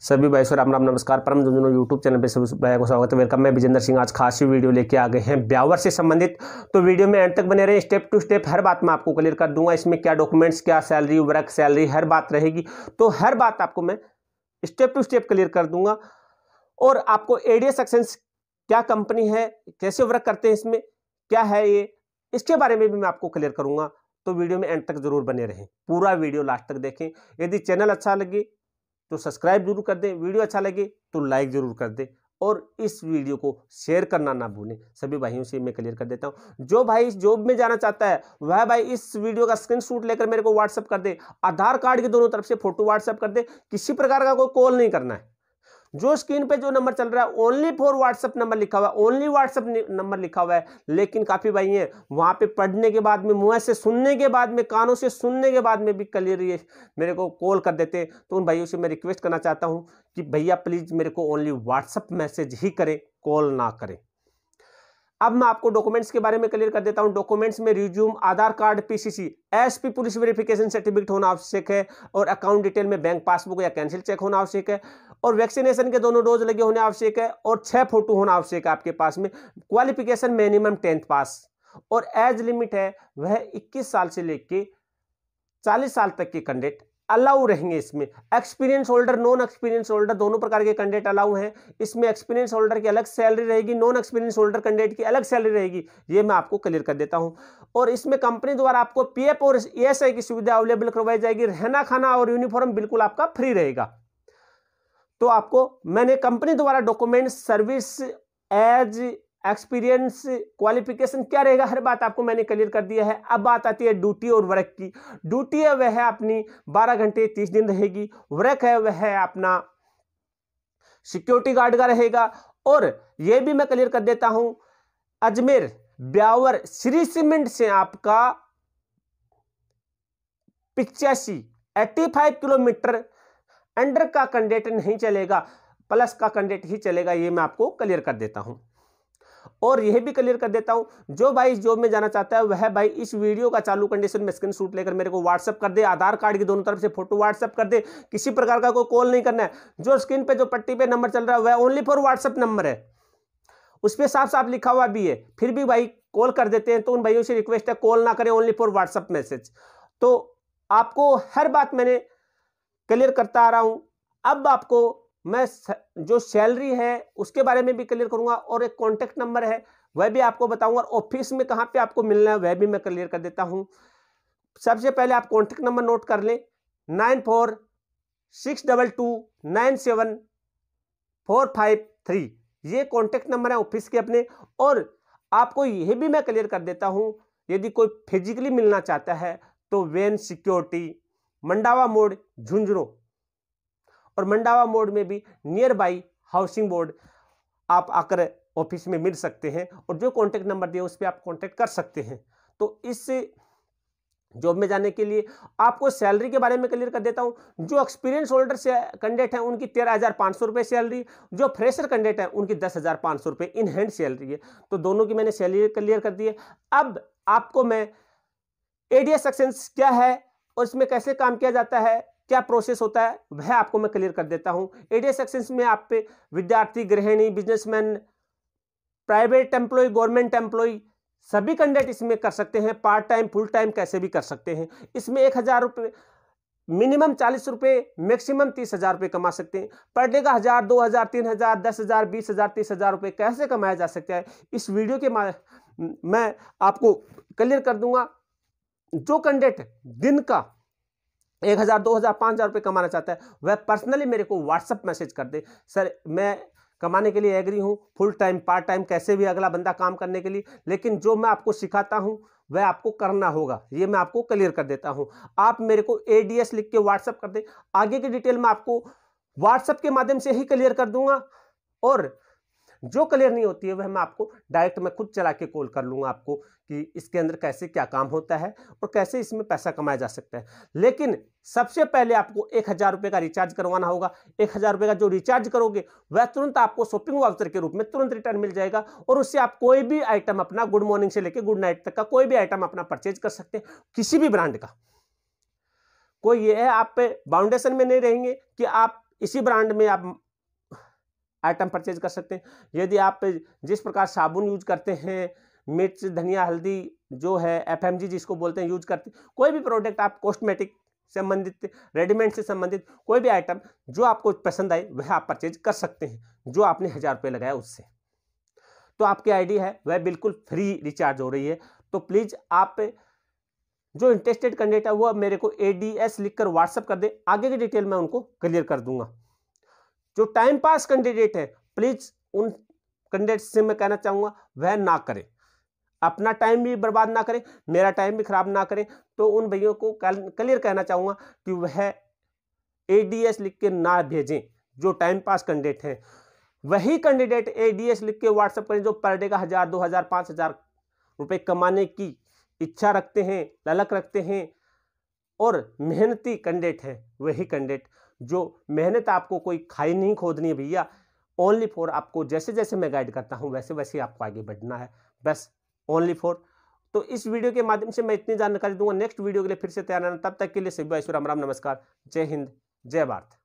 सभी भाई राम राम नमस्कार परम झुंझुनू यूट्यूब चैनल पे सभी भाई को स्वागत है वेलकम मैं विजेंद्र सिंह आज खास वीडियो लेके आ गए हैं ब्यावर से संबंधित तो वीडियो में एंड तक बने रहे स्टेप टू स्टेप हर बात मैं आपको क्लियर कर दूंगा इसमें क्या डॉक्यूमेंट्स क्या सैलरी वर्क सैलरी हर बात रहेगी तो हर बात आपको मैं स्टेप टू स्टेप क्लियर कर दूंगा और आपको एडीएस एक्सेंस क्या कंपनी है कैसे वर्क करते हैं इसमें क्या है ये इसके बारे में भी मैं आपको क्लियर करूंगा तो वीडियो में एंड तक जरूर बने रहें पूरा वीडियो लास्ट तक देखें यदि चैनल अच्छा लगे तो सब्सक्राइब जरूर कर दें वीडियो अच्छा लगे तो लाइक जरूर कर दें और इस वीडियो को शेयर करना ना भूलें सभी भाइयों से मैं क्लियर कर देता हूं जो भाई जॉब में जाना चाहता है वह भाई इस वीडियो का स्क्रीनशॉट लेकर मेरे को व्हाट्सएप कर दे आधार कार्ड के दोनों तरफ से फोटो व्हाट्सएप कर दे किसी प्रकार का कोई कॉल नहीं करना है जो स्क्रीन पे जो नंबर चल रहा है ओनली फॉर व्हाट्सअप नंबर लिखा हुआ है ओनली व्हाट्सअप नंबर लिखा हुआ है लेकिन काफ़ी भाई है वहाँ पे पढ़ने के बाद में मुंह से सुनने के बाद में कानों से सुनने के बाद में भी क्लियर ये मेरे को कॉल कर देते हैं तो उन भाइयों से मैं रिक्वेस्ट करना चाहता हूँ कि भैया प्लीज़ मेरे को ओनली व्हाट्सअप मैसेज ही करें कॉल ना करें अब मैं आपको डॉक्यूमेंट्स के बारे में क्लियर कर देता हूं डॉक्यूमेंट्स में resume Aadhaar card PCC SP police verification certificate होना आवश्यक है और अकाउंट डिटेल में बैंक पासबुक या कैंसिल चेक होना आवश्यक है और वैक्सीनेशन के दोनों डोज लगे होने आवश्यक है और छह फोटो होना आवश्यक है आपके पास में क्वालिफिकेशन मिनिमम टेंथ पास और एज लिमिट है वह इक्कीस साल से लेकर चालीस साल तक के कैंडिडेट अलाउ रहेंगे इसमें experience holder non experience holder दोनों प्रकार के कैंडिडेट अलाउ हैं इसमें एक्सपीरियंस होल्डर की अलग सैलरी रहेगी नॉन एक्सपीरियंस होल्डर कैंडिडेट की अलग सैलरी रहेगी ये मैं आपको क्लियर कर देता हूं और इसमें कंपनी द्वारा आपको पीएफ और ईएसआई e की सुविधा अवेलेबल करवाई जाएगी रहना खाना और यूनिफॉर्म बिल्कुल आपका फ्री रहेगा तो आपको मैंने कंपनी द्वारा document service age experience qualification क्या रहेगा हर बात आपको मैंने क्लियर कर दिया है अब बात आती है ड्यूटी और वर्क की ड्यूटी है वह है अपनी बारह घंटे तीस दिन रहेगी वर्क है वह है अपना सिक्योरिटी गार्ड का रहेगा और यह भी मैं क्लियर कर देता हूं अजमेर ब्यावर श्री सीमेंट से आपका पिचासी एट्टी फाइव किलोमीटर अंडर का कंडेट नहीं चलेगा प्लस का कंडेट ही चलेगा ये मैं आपको क्लियर कर देता हूं और यह भी क्लियर कर देता हूं जो भाई इस जॉब में जाना चाहता है वह भाई इस वीडियो का चालू कंडीशन में स्क्रीन शूट लेकर मेरे को व्हाट्सअप कर दे आधार कार्ड की दोनों तरफ से फोटो व्हाट्सअप कर दे किसी प्रकार का कोई कॉल नहीं करना है जो स्क्रीन पर जो पट्टी पे नंबर चल रहा है वह ओनली फॉर व्हाट्सअप नंबर है उस पर साफ साफ लिखा हुआ भी है फिर भी भाई कॉल कर देते हैं तो उन भाइयों से रिक्वेस्ट है कॉल ना करें ओनली फॉर व्हाट्सअप मैसेज तो आपको हर बात मैंने क्लियर करता आ रहा हूं अब आपको मैं जो सैलरी है उसके बारे में भी क्लियर करूंगा और एक कॉन्टैक्ट नंबर है वह भी आपको बताऊंगा ऑफिस में कहाँ पे आपको मिलना है वह भी मैं क्लियर कर देता हूँ सबसे पहले आप कॉन्टैक्ट नंबर नोट कर लें nine four six double two nine seven four five three ये कॉन्टैक्ट नंबर है ऑफिस के अपने और आपको यह भी मैं क्लियर कर देता हूँ यदि कोई फिजिकली मिलना चाहता है तो वेन सिक्योरिटी मंडावा मोड़ झुंझुनू और मंडावा मोड़ में भी नियर बाई हाउसिंग बोर्ड आप आकर ऑफिस में मिल सकते हैं और जो कॉन्टैक्ट नंबर दिए उस पर आप कॉन्टैक्ट कर सकते हैं तो इस जॉब में जाने के लिए आपको सैलरी के बारे में क्लियर कर देता हूं जो एक्सपीरियंस होल्डर से कैंडिडेट हैं उनकी तेरह हज़ार पाँच सौ रुपये सैलरी जो फ्रेशर कैंडिडेट हैं उनकी दस हज़ार पाँच सौ रुपये इन हैंड सैलरी है तो दोनों की मैंने सैलरी क्लियर कर दी है अब आपको मैं एडीएस सेक्शन क्या है और इसमें कैसे काम किया जाता है क्या प्रोसेस होता है वह आपको मैं क्लियर कर देता हूं एडे सेक्शन में आप पे विद्यार्थी गृहिणी businessman private employ government employ सभी कैंडिडेट इसमें कर सकते हैं पार्ट टाइम फुल टाइम कैसे भी कर सकते हैं इसमें एक हज़ार रुपये मिनिमम चालीस रुपये मैक्सिमम तीस हज़ार रुपये कमा सकते हैं पर डे का हज़ार दो हज़ार तीन हज़ार दस हज़ार बीस हज़ार तीस हज़ार रुपये कैसे कमाया जा सकता है इस वीडियो के मैं आपको क्लियर कर दूंगा जो कैंडिडेट दिन का एक हज़ार दो हज़ार पाँच हज़ार रुपये कमाना चाहता है वह पर्सनली मेरे को व्हाट्सअप मैसेज कर दे सर मैं कमाने के लिए एग्री हूँ फुल टाइम पार्ट टाइम कैसे भी अगला बंदा काम करने के लिए लेकिन जो मैं आपको सिखाता हूँ वह आपको करना होगा ये मैं आपको क्लियर कर देता हूँ आप मेरे को ए लिख के व्हाट्सअप कर दे आगे की डिटेल मैं आपको व्हाट्सअप के माध्यम से ही क्लियर कर दूंगा और जो क्लियर नहीं होती है वह मैं आपको डायरेक्ट मैं खुद चला के कॉल कर लूँगा आपको कि इसके अंदर कैसे क्या काम होता है और कैसे इसमें पैसा कमाया जा सकता है लेकिन सबसे पहले आपको एक हज़ार रुपये का रिचार्ज करवाना होगा एक हज़ार रुपये का जो रिचार्ज करोगे वह तुरंत आपको शॉपिंग वाउचर के रूप में तुरंत रिटर्न मिल जाएगा और उससे आप कोई भी आइटम अपना गुड मॉर्निंग से लेकर गुड नाइट तक का कोई भी आइटम अपना परचेज कर सकते हैं किसी भी ब्रांड का कोई ये है आप बाउंडेशन में नहीं रहेंगे कि आप इसी ब्रांड में आप आइटम परचेज कर सकते हैं यदि आप जिस प्रकार साबुन यूज करते हैं मिर्च धनिया हल्दी जो है एफ जिसको बोलते हैं यूज करते हैं कोई भी प्रोडक्ट आप कॉस्मेटिक संबंधित रेडीमेड से संबंधित कोई भी आइटम जो आपको पसंद आए वह आप परचेज कर सकते हैं जो आपने हज़ार रुपये लगाया उससे तो आपकी आईडी है वह बिल्कुल फ्री रिचार्ज हो रही है तो प्लीज़ आप जो इंटरेस्टेड कैंडिडेट है वो मेरे को ए डी एस व्हाट्सअप कर दे आगे की डिटेल मैं उनको क्लियर कर दूंगा जो टाइम पास कैंडिडेट है प्लीज उन कैंडिडेट से मैं कहना चाहूंगा वह ना करें अपना टाइम भी बर्बाद ना करें मेरा टाइम भी खराब ना करें तो उन भैयों को क्लियर कहना चाहूंगा कि वह एडीएस लिख के ना भेजें जो टाइम पास कैंडिडेट हैं वही कैंडिडेट एडीएस लिख के व्हाट्सएप करें जो पर डे का हज़ार दो हज़ार पांच हज़ार रुपए कमाने की इच्छा रखते हैं ललक रखते हैं और मेहनती कैंडिडेट है वही कैंडिडेट जो मेहनत आपको कोई खाई नहीं खोदनी है भैया ओनली फॉर आपको जैसे जैसे मैं गाइड करता हूँ वैसे वैसे आपको आगे बढ़ना है बस ओनली फॉर तो इस वीडियो के माध्यम से मैं इतनी जानकारी दूंगा नेक्स्ट वीडियो के लिए फिर से तैयार रहना तब तक के लिए सभी राम राम नमस्कार जय हिंद जय भारत